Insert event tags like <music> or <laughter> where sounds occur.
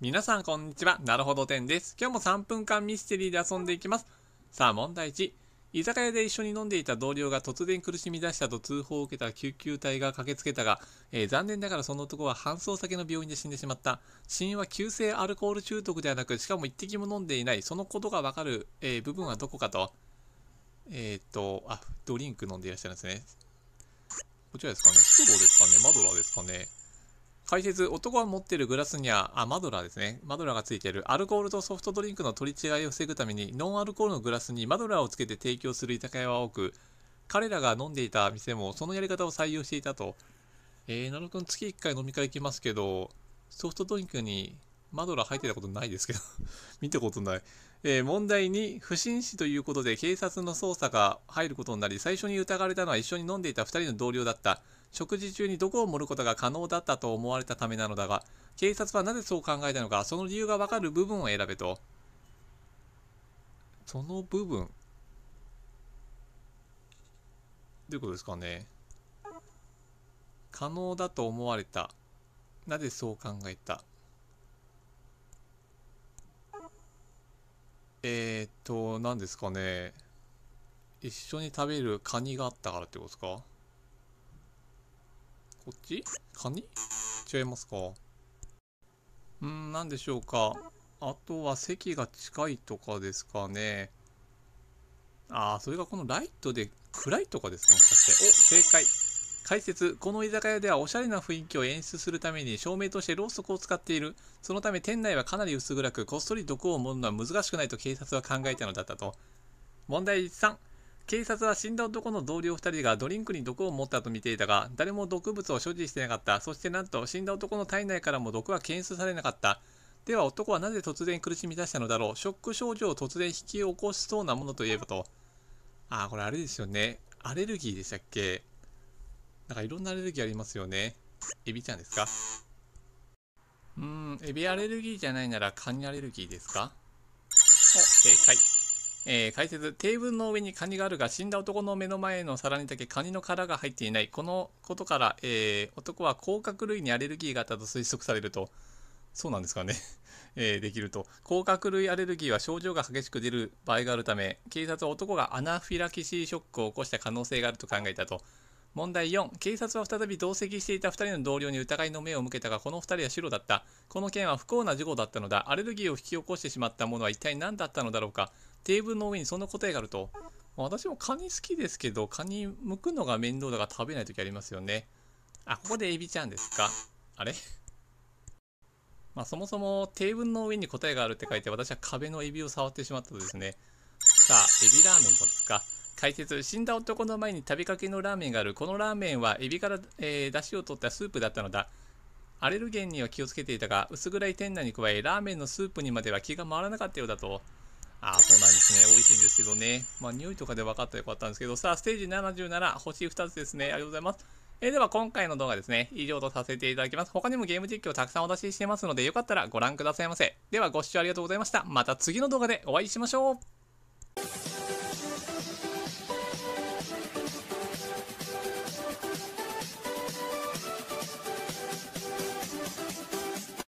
皆さんこんにちは。なるほどてんです。今日も3分間ミステリーで遊んでいきます。さあ問題1。居酒屋で一緒に飲んでいた同僚が突然苦しみ出したと通報を受けた救急隊が駆けつけたが、えー、残念ながらその男は搬送先の病院で死んでしまった。死因は急性アルコール中毒ではなく、しかも一滴も飲んでいない。そのことがわかる、えー、部分はどこかと。えー、っと、あ、ドリンク飲んでいらっしゃるんですね。こちらですかね。ストローですかね。マドラーですかね。解説、男が持ってるグラスには、あ、マドラーですね。マドラーがついている。アルコールとソフトドリンクの取り違いを防ぐために、ノンアルコールのグラスにマドラーをつけて提供する居酒屋は多く、彼らが飲んでいた店もそのやり方を採用していたと。えー、な月1回飲み会行きますけど、ソフトドリンクにマドラー入ってたことないですけど <laughs> 見たことない。えー、問題に不審死ということで警察の捜査が入ることになり、最初に疑われたのは一緒に飲んでいた2人の同僚だった。食事中に毒を盛ることが可能だったと思われたためなのだが、警察はなぜそう考えたのか、その理由がわかる部分を選べと。その部分。どういうことですかね。可能だと思われた。なぜそう考えた。えー、っと、何ですかね。一緒に食べるカニがあったからってことですかこっちカニ違いますか。うん、何でしょうか。あとは席が近いとかですかね。ああ、それがこのライトで暗いとかですかもしかして。お、正解。解説。この居酒屋ではおしゃれな雰囲気を演出するために照明としてろうそくを使っている。そのため店内はかなり薄暗く、こっそり毒を盛るのは難しくないと警察は考えたのだったと。問題3。警察は死んだ男の同僚2人がドリンクに毒を持ったと見ていたが、誰も毒物を所持していなかった。そしてなんと死んだ男の体内からも毒は検出されなかった。では男はなぜ突然苦しみ出したのだろう。ショック症状を突然引き起こしそうなものといえばと。ああ、これあれですよね。アレルギーでしたっけなんかいろんなアレルギーありますよね。エビちゃんですかうーん、エビアレルギーじゃないならカニアレルギーですかお、正解。えー、解説テーブルの上にカニがあるが死んだ男の目の前の皿にだけカニの殻が入っていないこのことから、えー、男は甲殻類にアレルギーがあったと推測されるとそうなんですかね <laughs> えー、できると甲殻類アレルギーは症状が激しく出る場合があるため警察は男がアナフィラキシーショックを起こした可能性があると考えたと問題4警察は再び同席していた2人の同僚に疑いの目を向けたがこの2人は白だったこの件は不幸な事故だったのだアレルギーを引き起こしてしまったものは一体何だったのだろうかテーブルの上にその答えがあると。私もカニ好きですけど、カニ剥くのが面倒だから食べない時ありますよね。あ、ここでエビちゃんですかあれまあ、そもそもテーブルの上に答えがあるって書いて、私は壁のエビを触ってしまったとですね。さあ、エビラーメンどうですか解説死んだ男の前に食べかけのラーメンがあるこのラーメンはエビから、えー、出汁を取ったスープだったのだアレルゲンには気をつけていたが薄暗い店内に加えラーメンのスープにまでは気が回らなかったようだとああ、そうなんですね。美味しいんですけどね。まあ、匂いとかで分かったらよかったんですけど、さあ、ステージ77、星2つですね。ありがとうございます。えー、では、今回の動画ですね、以上とさせていただきます。他にもゲーム実況たくさんお出ししてますので、よかったらご覧くださいませ。では、ご視聴ありがとうございました。また次の動画でお会いしましょう。